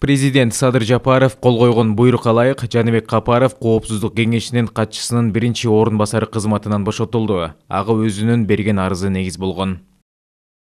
президент садыр жапаров қол қойған буйрукка лайық жаныбек капаров қауіпсіздік кеңесінің катчысынын биринчи орун басары кызматынан Ағы өзінің берген арызы негіз болгон